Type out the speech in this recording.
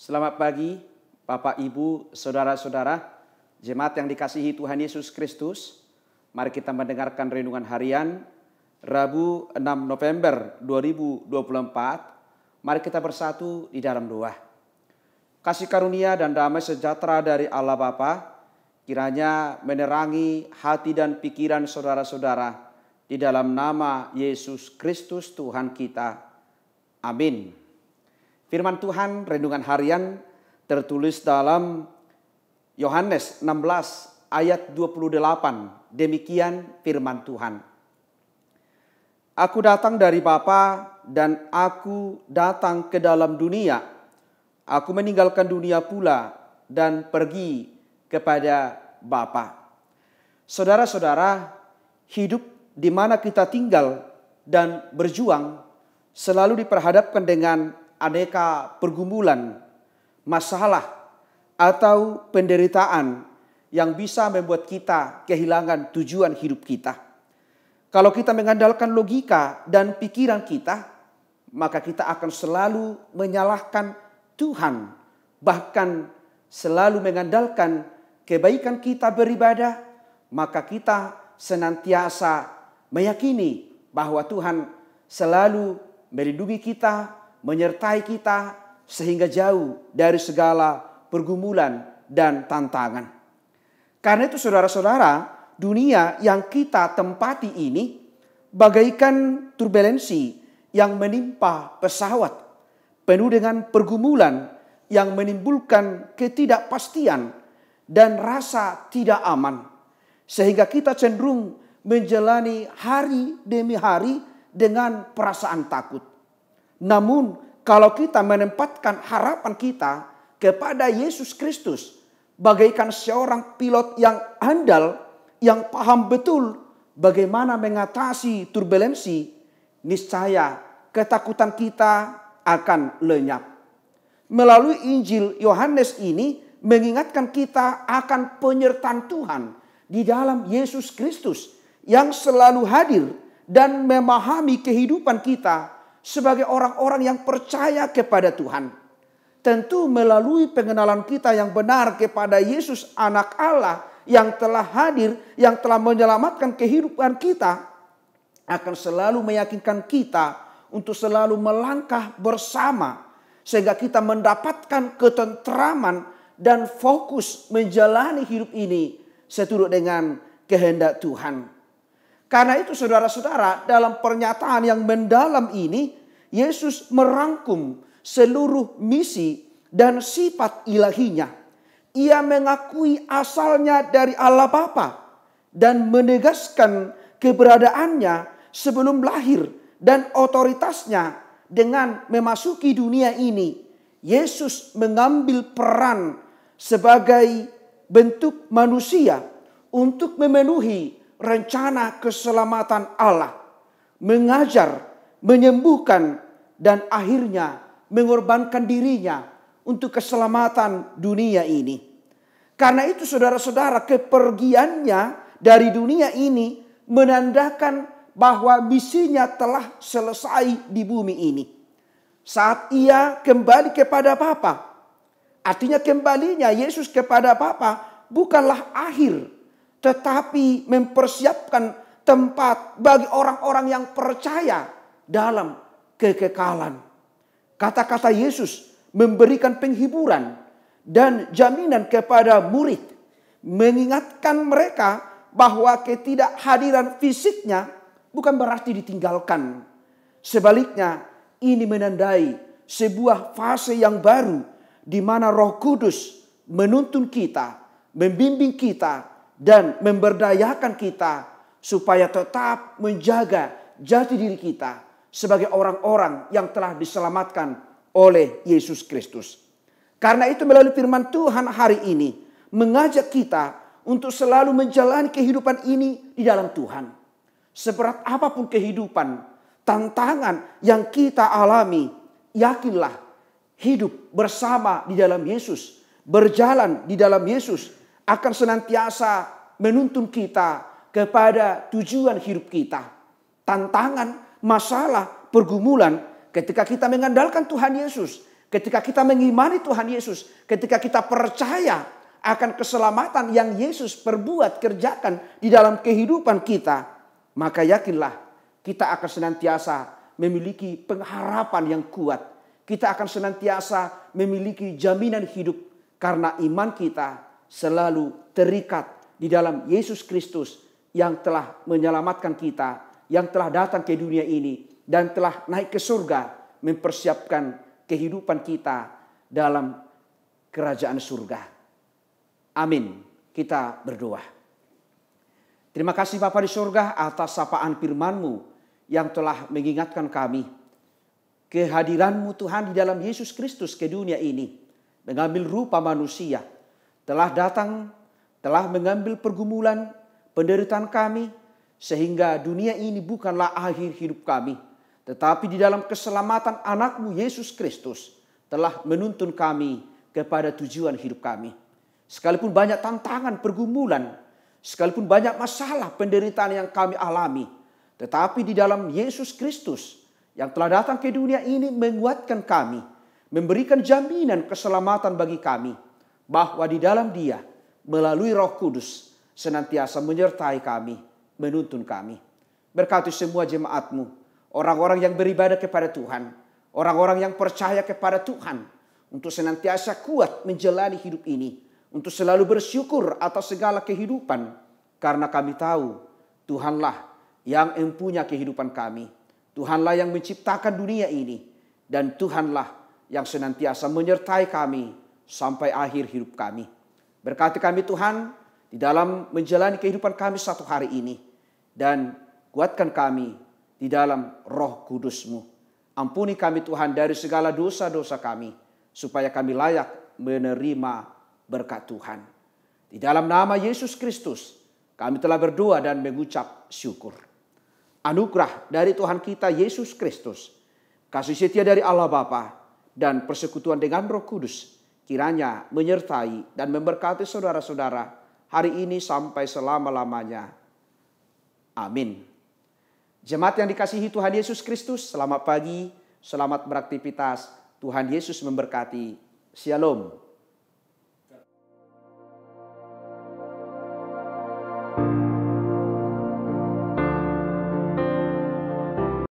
Selamat pagi, Bapak, Ibu, Saudara-saudara, jemaat yang dikasihi Tuhan Yesus Kristus. Mari kita mendengarkan renungan harian Rabu 6 November 2024. Mari kita bersatu di dalam doa. Kasih karunia dan damai sejahtera dari Allah Bapa kiranya menerangi hati dan pikiran saudara-saudara di dalam nama Yesus Kristus Tuhan kita. Amin. Firman Tuhan rendungan harian tertulis dalam Yohanes 16 ayat 28. Demikian firman Tuhan. Aku datang dari Bapa dan aku datang ke dalam dunia. Aku meninggalkan dunia pula dan pergi kepada Bapa. Saudara-saudara, hidup di mana kita tinggal dan berjuang selalu diperhadapkan dengan aneka pergumulan, masalah, atau penderitaan yang bisa membuat kita kehilangan tujuan hidup kita. Kalau kita mengandalkan logika dan pikiran kita, maka kita akan selalu menyalahkan Tuhan, bahkan selalu mengandalkan kebaikan kita beribadah, maka kita senantiasa meyakini bahwa Tuhan selalu melindungi kita, menyertai kita sehingga jauh dari segala pergumulan dan tantangan. Karena itu saudara-saudara, dunia yang kita tempati ini bagaikan turbulensi yang menimpa pesawat, penuh dengan pergumulan yang menimbulkan ketidakpastian dan rasa tidak aman. Sehingga kita cenderung menjalani hari demi hari dengan perasaan takut. Namun kalau kita menempatkan harapan kita kepada Yesus Kristus bagaikan seorang pilot yang andal yang paham betul bagaimana mengatasi turbulensi, niscaya ketakutan kita akan lenyap. Melalui Injil Yohanes ini mengingatkan kita akan penyertaan Tuhan di dalam Yesus Kristus yang selalu hadir dan memahami kehidupan kita sebagai orang-orang yang percaya kepada Tuhan. Tentu melalui pengenalan kita yang benar kepada Yesus anak Allah yang telah hadir, yang telah menyelamatkan kehidupan kita akan selalu meyakinkan kita untuk selalu melangkah bersama sehingga kita mendapatkan ketentraman dan fokus menjalani hidup ini seturut dengan kehendak Tuhan. Karena itu saudara-saudara dalam pernyataan yang mendalam ini Yesus merangkum seluruh misi dan sifat ilahinya. Ia mengakui asalnya dari Allah Bapa dan menegaskan keberadaannya sebelum lahir dan otoritasnya dengan memasuki dunia ini. Yesus mengambil peran sebagai bentuk manusia untuk memenuhi rencana keselamatan Allah, mengajar, menyembuhkan, dan akhirnya mengorbankan dirinya untuk keselamatan dunia ini. Karena itu, saudara-saudara, kepergiannya dari dunia ini menandakan bahwa misinya telah selesai di bumi ini. Saat ia kembali kepada Bapa, artinya kembalinya Yesus kepada Bapa bukanlah akhir tetapi mempersiapkan tempat bagi orang-orang yang percaya dalam kekekalan. Kata-kata Yesus memberikan penghiburan dan jaminan kepada murid, mengingatkan mereka bahwa ketidakhadiran fisiknya bukan berarti ditinggalkan. Sebaliknya, ini menandai sebuah fase yang baru di mana Roh Kudus menuntun kita, membimbing kita dan memberdayakan kita supaya tetap menjaga jati diri kita sebagai orang-orang yang telah diselamatkan oleh Yesus Kristus. Karena itu melalui firman Tuhan hari ini mengajak kita untuk selalu menjalani kehidupan ini di dalam Tuhan. Seberat apapun kehidupan, tantangan yang kita alami, yakinlah hidup bersama di dalam Yesus, berjalan di dalam Yesus akan senantiasa menuntun kita kepada tujuan hidup kita. Tantangan, masalah, pergumulan ketika kita mengandalkan Tuhan Yesus, ketika kita mengimani Tuhan Yesus, ketika kita percaya akan keselamatan yang Yesus perbuat kerjakan di dalam kehidupan kita, maka yakinlah kita akan senantiasa memiliki pengharapan yang kuat. Kita akan senantiasa memiliki jaminan hidup karena iman kita selalu terikat di dalam Yesus Kristus yang telah menyelamatkan kita, yang telah datang ke dunia ini dan telah naik ke surga mempersiapkan kehidupan kita dalam kerajaan surga. Amin. Kita berdoa. Terima kasih Bapa di surga atas sapaan firman-Mu yang telah mengingatkan kami kehadiran-Mu Tuhan di dalam Yesus Kristus ke dunia ini mengambil rupa manusia telah datang, telah mengambil pergumulan penderitaan kami, sehingga dunia ini bukanlah akhir hidup kami, tetapi di dalam keselamatan anakmu Yesus Kristus telah menuntun kami kepada tujuan hidup kami. Sekalipun banyak tantangan, pergumulan, sekalipun banyak masalah penderitaan yang kami alami, tetapi di dalam Yesus Kristus yang telah datang ke dunia ini menguatkan kami, memberikan jaminan keselamatan bagi kami bahwa di dalam Dia melalui Roh Kudus senantiasa menyertai kami, menuntun kami. Berkati semua jemaatmu, orang-orang yang beribadah kepada Tuhan, orang-orang yang percaya kepada Tuhan untuk senantiasa kuat menjalani hidup ini, untuk selalu bersyukur atas segala kehidupan karena kami tahu Tuhanlah yang empunya kehidupan kami. Tuhanlah yang menciptakan dunia ini dan Tuhanlah yang senantiasa menyertai kami sampai akhir hidup kami. Berkati kami Tuhan di dalam menjalani kehidupan kami satu hari ini. Dan kuatkan kami di dalam roh kudusmu. Ampuni kami Tuhan dari segala dosa-dosa kami. Supaya kami layak menerima berkat Tuhan. Di dalam nama Yesus Kristus kami telah berdoa dan mengucap syukur. Anugerah dari Tuhan kita Yesus Kristus. Kasih setia dari Allah Bapa dan persekutuan dengan Roh Kudus kiranya menyertai dan memberkati saudara-saudara hari ini sampai selama-lamanya. Amin. Jemaat yang dikasihi Tuhan Yesus Kristus, selamat pagi, selamat beraktivitas. Tuhan Yesus memberkati. Shalom.